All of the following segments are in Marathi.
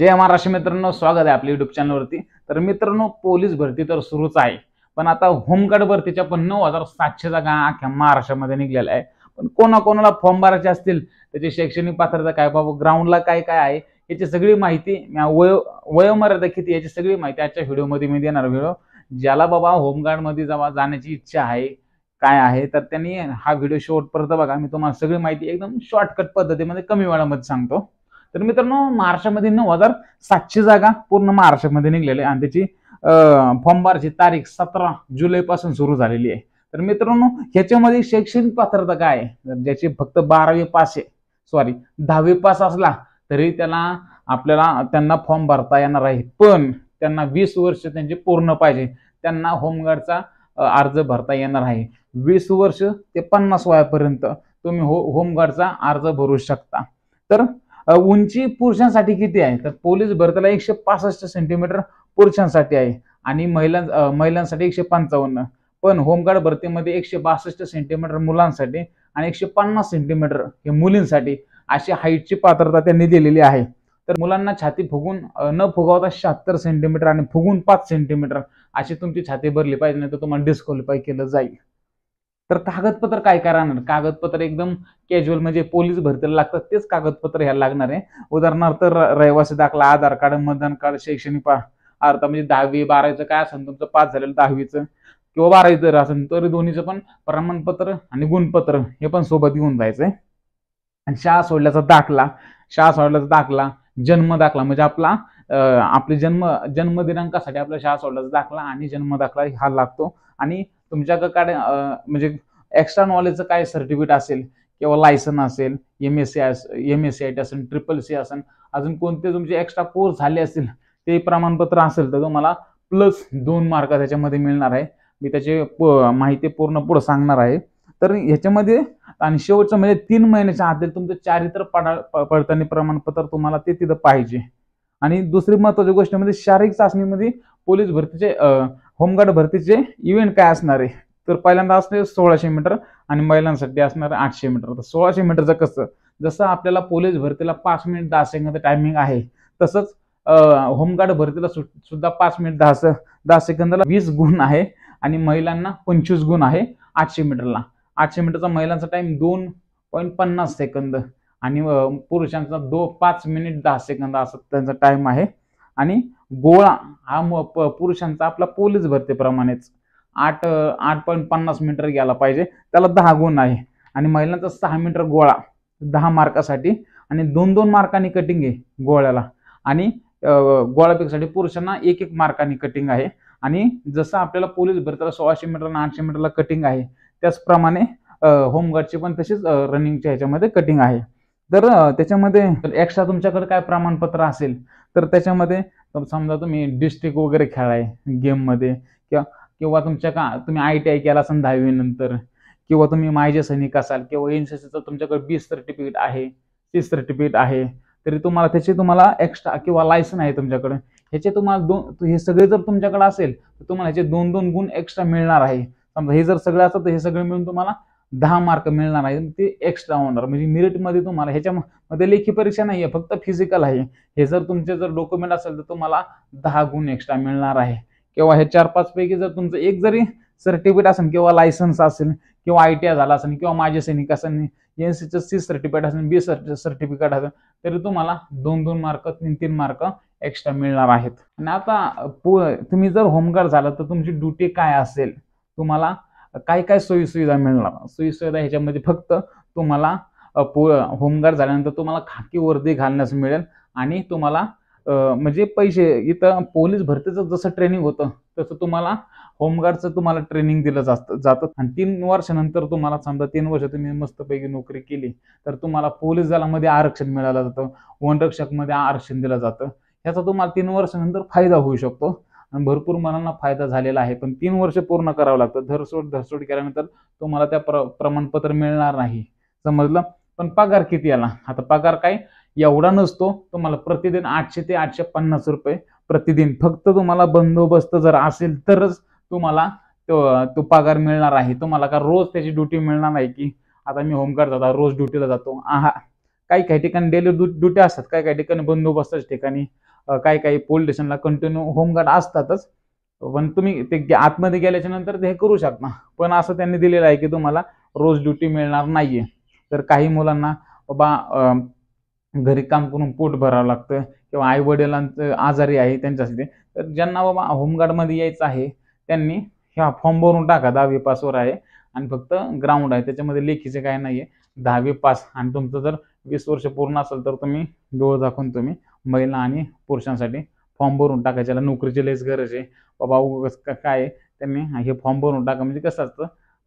जय महाराष्ट्र मित्रांनो स्वागत आहे आपल्या युट्यूब चॅनलवरती तर मित्रांनो पोलीस भरती तर सुरूच आहे पण आता होमगार्ड भरतीच्या पण नऊ हजार सातशे जागा अख्ख्या महाराष्ट्रामध्ये निघलेल्या आहे पण कोणाकोणाला फॉर्म भरायचे असतील त्याची शैक्षणिक पात्रता काय बाबा ग्राउंडला काय काय आहे याची सगळी माहिती वय वयोमर्यादा किती याची सगळी माहिती आजच्या व्हिडिओमध्ये मी देणार व्हिडिओ ज्याला बाबा होमगार्डमध्ये जावा जाण्याची इच्छा आहे काय आहे तर त्यांनी हा व्हिडिओ शेवटपर्यंत बघा मी तुम्हाला सगळी माहिती एकदम शॉर्टकट पद्धतीमध्ये कमी वेळामध्ये सांगतो तर मित्रांनो महाराष्ट्रामध्ये नऊ हजार सातशे जागा पूर्ण महाराष्ट्रामध्ये आहे आणि त्याची फॉर्म भरायची तारीख सतरा जुलैपासून सुरू झालेली आहे तर मित्रांनो ह्याच्यामध्ये शैक्षणिक पात्रता काय आहे ज्याची फक्त बारावी पास आहे सॉरी दहावी पास असला तरी त्याला आपल्याला त्यांना फॉर्म भरता येणार आहे पण त्यांना वीस वर्ष त्यांचे पूर्ण पाहिजे त्यांना होमगार्डचा अर्ज भरता येणार आहे वीस वर्ष ते पन्नास वयापर्यंत तुम्ही हो होमगार्डचा अर्ज भरू शकता तर उंची पुरुषांसाठी किती आहे तर पोलीस भरतीला एकशे पासष्ट सेंटीमीटर पुरुषांसाठी आहे आणि महिला महिलांसाठी एकशे पंचावन्न पण होमगार्ड भरतीमध्ये एकशे बासष्ट सेंटीमीटर मुलांसाठी आणि एकशे पन्नास सेंटीमीटर हे मुलींसाठी अशी हाईटची पात्रता त्यांनी दिलेली आहे तर मुलांना छाती फुगून न फुगवता शहात्तर सेंटीमीटर आणि फुगून पाच सेंटीमीटर अशी तुमची छाती भरली पाहिजे नाही तर तुम्हाला डिस्क्वालिफाय केलं जाईल तर कागदपत्र काय काय राहणार कागदपत्र एकदम कॅज्युअल म्हणजे पोलीस भरतीला लागतात तेच कागदपत्र ह्याला लागणार आहे उदाहरणार्थ रहिवासी दाखला आधार कार्ड मतदान कार्ड शैक्षणिक अर्थ म्हणजे दहावी बारावीचं काय असेल तुमचं पास झालेलं दहावीचं किंवा बारावी जर असेल तरी दोन्हीचं पण प्रमाणपत्र आणि गुणपत्र हे पण सोबत घेऊन जायचं आहे आणि शाळा सोडल्याचा दाखला शाळा सोडल्याचा दाखला जन्म दाखला म्हणजे आपला आपले जन्म जन्मदिनांकासाठी आपला शाळा सोडल्याचा दाखला आणि जन्म दाखला हा लागतो आणि तुमच्याकडे म्हणजे एक्स्ट्रा नॉलेजचं काय सर्टिफिकेट असेल किंवा लायसन असेल M S C M S C I T असेल ट्रिपल सी असेल अजून कोणते तुमचे एक्स्ट्रा कोर्स झाले असतील ते प्रमाणपत्र असेल तर तुम्हाला प्लस दोन मार्क त्याच्यामध्ये मिळणार आहे मी त्याची माहिती पूर्ण पुढं सांगणार आहे तर ह्याच्यामध्ये आणि शेवटचं म्हणजे तीन महिन्याच्या आधी तुमचं चारित्र पडा प्रमाणपत्र तुम्हाला ते तिथं पाहिजे आणि दुसरी महत्वाची गोष्ट म्हणजे शारीरिक चाचणीमध्ये पोलीस भरतीचे होमगार्ड भरतीचे इव्हेंट काय असणार आहे तर पहिल्यांदा असणार सोळाशे मीटर आणि महिलांसाठी असणार आठशे मीटर तर सोळाशे मीटरचं कसं जसं आपल्याला पोलीस भरतीला पाच मिनिट दहा सेकंद टायमिंग आहे तसंच होमगार्ड भरतीला सुद्धा पाच मिनिट दहा दहा सेकंदाला वीस गुण आहे आणि महिलांना पंचवीस गुण आहे आठशे मीटरला आठशे मीटरचा महिलांचा टाइम दोन पॉईंट पन्नास सेकंद आणि पुरुषांचा दो पाच मिनिट दहा सेकंद असं त्यांचा टाइम आहे आणि गोळा हा पुरुषांचा आपला पोलीस भरतीप्रमाणेच आठ आठ पॉईंट पन्नास मीटर गेला पाहिजे त्याला दहा गुण आहे आणि महिलांचा सहा मीटर गोळा दहा मार्कासाठी आणि दोन दोन मार्कांनी कटिंग आहे गोळ्याला आणि गोळापेक्षासाठी पुरुषांना एक एक मार्कांनी कटिंग आहे आणि जसं आपल्याला पोलीस भरतीला सोळाशे मीटर आणि आठशे मीटरला कटिंग आहे त्याचप्रमाणे होमगार्डची पण तशीच रनिंगच्या ह्याच्यामध्ये कटिंग आहे तर त्याच्यामध्ये एक्स्ट्रा तुमच्याकडे काय प्रमाणपत्र असेल तर त्याच्यामध्ये समजा तुम्ही डिस्ट्रिक्ट वगैरे खेळाय गेममध्ये किंवा किंवा तुमच्या का तुम्ही आय टी आय केला असाल दहावी नंतर किंवा तुम्ही मायजे सैनिक असाल किंवा एन सी सीचं तुमच्याकडे बी सर्टिफिकेट आहे सी सर्टिफिकेट आहे तरी तुम्हाला त्याचे तुम्हाला एक्स्ट्रा किंवा लायसन आहे तुमच्याकडे ह्याचे तुम्हाला दोन हे सगळे जर तुमच्याकडे असेल तर तुम्हाला ह्याचे दोन दोन गुण एक्स्ट्रा मिळणार आहे समजा हे जर सगळं असेल तर हे सगळे मिळून तुम्हाला दहा मार्क मिळणार आहे ते एक्स्ट्रा होणार म्हणजे मिरिटमध्ये तुम्हाला ह्याच्यामध्ये लेखी परीक्षा नाही आहे फक्त फिजिकल आहे हे जर तुमचे जर डॉक्युमेंट असेल तर तुम्हाला दहा गुण एक्स्ट्रा मिळणार आहे किंवा हे चार पाच पैकी जर तुमचं एक जरी सर्टिफिकेट असेल किंवा लायसन्स असेल किंवा आय टी आय झाला असेल किंवा माझे सैनिक असेल एन सीचं सी सर्टिफिकेट असेल बी सर्टिफिकेट असेल तरी तुम्हाला दोन दोन मार्क तीन तीन मार्क एक्स्ट्रा मिळणार आहेत आणि आता तुम्ही जर होमगार्ड झाला तर तुमची ड्युटी काय असेल तुम्हाला काय काय सोयीसुविधा मिळणार सोयीसुविधा ह्याच्यामध्ये फक्त तुम्हाला पो होमगार्ड झाल्यानंतर तुम्हाला खाकी वर्दी घालण्यास मिळेल आणि तुम्हाला म्हणजे पैसे इथं पोलीस भरतीचं जसं ट्रेनिंग होतं तसं तुम्हाला होमगार्डचं तुम्हाला ट्रेनिंग दिलं जात जातं आणि तीन वर्षानंतर तुम्हाला समजा तीन वर्ष तुम्ही मस्तपैकी नोकरी केली तर तुम्हाला पोलीस दलामध्ये आरक्षण मिळालं जातं वनरक्षकमध्ये आरक्षण दिलं जातं ह्याचा तुम्हाला तीन वर्षानंतर फायदा होऊ शकतो आणि भरपूर मनांना फायदा झालेला आहे पण तीन वर्ष पूर्ण करावं लागतं धरसोड धरसोड केल्यानंतर तुम्हाला त्या प्र प्रमाणपत्र मिळणार नाही समजलं पण पगार किती आला आता पगार काय एवढा नसतो तुम्हाला प्रतिदिन आठशे ते आठशे पन्नास रुपये प्रतिदिन फक्त तुम्हाला बंदोबस्त जर असेल तरच तुम्हाला तो तो पगार मिळणार आहे तुम्हाला का रोज त्याची ड्युटी मिळणार नाही की आता मी होमगार्ड जातो रोज ड्युटीला जातो आहा काही काही ठिकाणी डेली ड्युटी असतात काही काही ठिकाणी बंदोबस्ताच्या ठिकाणी काही काही पोलीस स्टेशनला कंटिन्यू होमगार्ड असतातच पण तुम्ही ते आतमध्ये गेल्याच्या नंतर ते करू शकता पण असं त्यांनी दिलेलं आहे की तुम्हाला रोज ड्युटी मिळणार नाहीये तर काही मुलांना बाबा घरी काम करून पोट भरावं लागतं किंवा आई वडिलांचं आजारी आहे त्यांच्यासाठी तर ज्यांना बाबा होमगार्डमध्ये यायचं आहे त्यांनी ह्या फॉर्म भरून टाका दहावी पासवर आहे आणि फक्त ग्राउंड आहे त्याच्यामध्ये लेखीचे काय नाही आहे दहावी पास आणि तुमचं जर वीस वर्ष पूर्ण असेल तर तुम्ही डोळ दाखवून तुम्ही महिला आणि पुरुषांसाठी फॉर्म भरून टाकायचे ज्याला नोकरीची लेस गरज आहे बाबा उगाच काय त्यांनी हे फॉर्म भरून टाका म्हणजे कसं असतं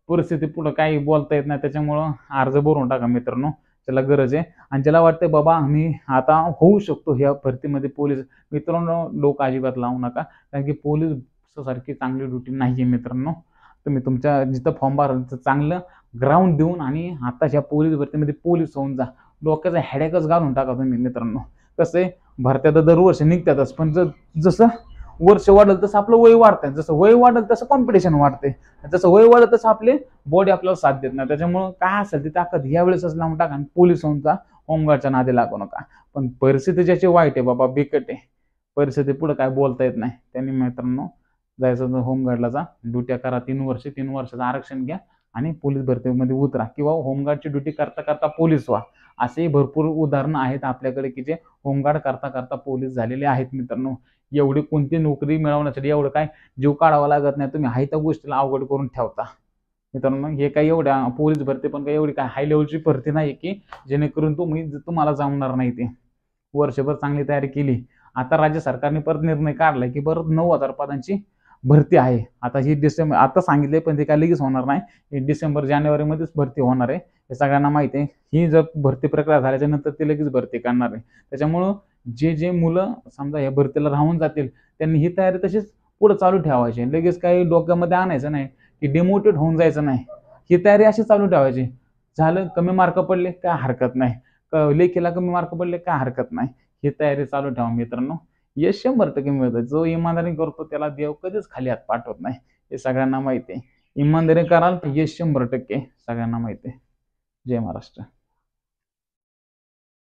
परिस्थिती पुढं काही बोलता येत नाही त्याच्यामुळं अर्ज भरून टाका मित्रांनो त्याला गरज आहे आणि ज्याला वाटतं बाबा आम्ही आता होऊ शकतो ह्या भरतीमध्ये पोलीस मित्रांनो लोक अजिबात लावू नका कारण की पोलीस सारखी चांगली ड्युटी नाही आहे मित्रांनो तुम्ही तुमच्या जिथं फॉर्म तिथं चांगलं ग्राउंड देऊन आणि आताच्या पोलीस भरतीमध्ये पोलीस होऊन जा लोकांचा हॅडेकच घालून टाका तुम्ही मित्रांनो कसं आहे भरत्या तर दरवर्षी निघतातच पण जसं वर्ष वाढलं तसं आपलं वय वाढतं जसं वय वाढलं तसं कॉम्पिटिशन वाढते जसं वय वाढलं तसं आपले बॉडी आपल्याला साथ देत नाही त्याच्यामुळं काय असेल ती ताकद वेळेसच लावून टाका आणि पोलिसांचा होमगार्डच्या नादी लागू नका पण परिस्थिती ज्याची वाईट आहे बाबा बिकट आहे परिस्थिती पुढे काय बोलता येत नाही त्यांनी मित्रांनो जायचं होमगार्डला जा ड्युट्या करा तीन वर्ष तीन वर्षाचं आरक्षण घ्या आणि पोलीस भरतीमध्ये उतरा किंवा होमगार्डची ड्युटी करता करता पोलीस व्हा असेही भरपूर उदाहरणं आहेत आपल्याकडे की जे होमगार्ड करता करता पोलीस झालेले आहेत मित्रांनो एवढी कोणती नोकरी मिळवण्यासाठी एवढं काय जीव काढावा लागत नाही तुम्ही हाय त्या गोष्टीला अवघड करून ठेवता मित्रांनो हे काय एवढ्या पोलीस भरती पण काय एवढी काय हाय लेवलची भरती नाही की जेणेकरून तुम्ही तुम्हाला जमणार नाही ते वर्षभर चांगली तयारी केली आता राज्य सरकारने परत निर्णय काढला की परत नऊ हजार पदांची भरती आहे आता ही डिसेंबर आता सांगितले पण ते काय लगेच होणार नाही ही डिसेंबर जानेवारीमध्येच भरती होणार आहे हे सगळ्यांना माहिती आहे ही जर भरती प्रक्रिया झाल्याच्या नंतर ती लगेच भरती करणार आहे त्याच्यामुळं जे जे मुलं समजा या भरतीला राहून जातील त्यांनी ही तयारी तशीच पुढं चालू ठेवायची लगेच काही डोक्यामध्ये आणायचं नाही की डिमोटिवेट होऊन जायचं नाही ही तयारी अशी चालू ठेवायची झालं कमी मार्क पडले काय हरकत नाही लेखीला कमी मार्क पडले काय हरकत नाही ही तयारी चालू ठेवा मित्रांनो यश शंभर टक्के मिळतोय जो इमानदारी करतो त्याला देव कधीच खाली हात पाठवत नाही हे सगळ्यांना माहिती आहे इमानदारी कराल तर यश शंभर टक्के सगळ्यांना माहिती आहे जय महाराष्ट्र